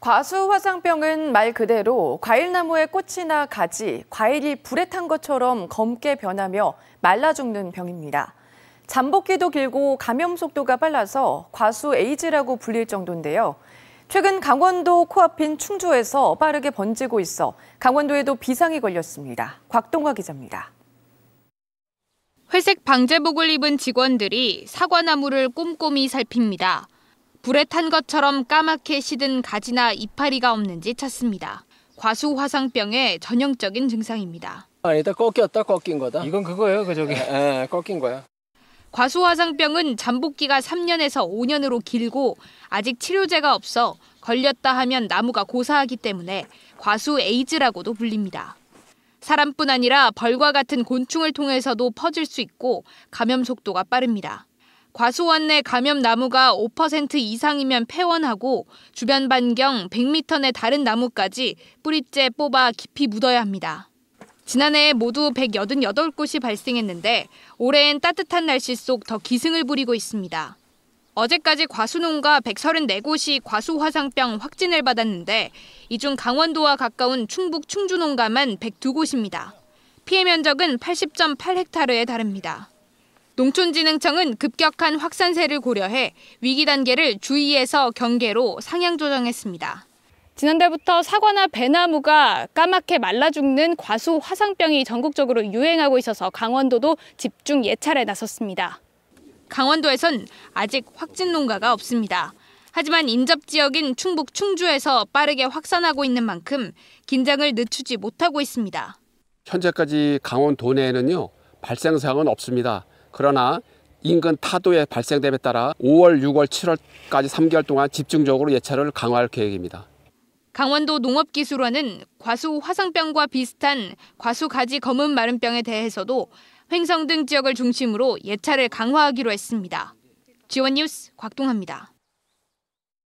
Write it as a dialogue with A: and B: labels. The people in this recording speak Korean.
A: 과수 화상병은 말 그대로 과일나무의 꽃이나 가지, 과일이 불에 탄 것처럼 검게 변하며 말라 죽는 병입니다. 잠복기도 길고 감염 속도가 빨라서 과수 에이즈라고 불릴 정도인데요. 최근 강원도 코앞인 충주에서 빠르게 번지고 있어 강원도에도 비상이 걸렸습니다. 곽동화 기자입니다.
B: 회색 방제복을 입은 직원들이 사과나무를 꼼꼼히 살핍니다. 불에 탄 것처럼 까맣게 시든 가지나 이파리가 없는지 찾습니다. 과수 화상병의 전형적인 증상입니다.
C: 아니다 꺾였다 꺾인 거다. 이건 그거예요 그 저기. 에, 에, 꺾인 거야.
B: 과수 화상병은 잠복기가 3년에서 5년으로 길고 아직 치료제가 없어 걸렸다 하면 나무가 고사하기 때문에 과수 에이즈라고도 불립니다. 사람뿐 아니라 벌과 같은 곤충을 통해서도 퍼질 수 있고 감염 속도가 빠릅니다. 과수원내 감염 나무가 5% 이상이면 폐원하고 주변 반경 100m 내 다른 나무까지 뿌리째 뽑아 깊이 묻어야 합니다. 지난해 모두 188곳이 발생했는데 올해엔 따뜻한 날씨 속 더 기승을 부리고 있습니다. 어제까지 과수농가 134곳이 과수화상병 확진을 받았는데 이 중 강원도와 가까운 충북 충주농가만 102곳입니다. 피해 면적은 80.8헥타르에 달합니다. 농촌진흥청은 급격한 확산세를 고려해 위기 단계를 주의에서 경계로 상향 조정했습니다. 지난달부터 사과나 배나무가 까맣게 말라 죽는 과수 화상병이 전국적으로 유행하고 있어서 강원도도 집중 예찰에 나섰습니다. 강원도에선 아직 확진 농가가 없습니다. 하지만 인접 지역인 충북 충주에서 빠르게 확산하고 있는 만큼 긴장을 늦추지 못하고 있습니다.
C: 현재까지 강원도 내에는요 발생 사항은 없습니다. 그러나 인근 타도의 발생됨에 따라 5월, 6월, 7월까지 3개월 동안 집중적으로 예찰을 강화할 계획입니다.
B: 강원도 농업기술원은 과수 화상병과 비슷한 과수 가지 검은 마름병에 대해서도 횡성 등 지역을 중심으로 예찰을 강화하기로 했습니다. 지원 뉴스 곽동합니다.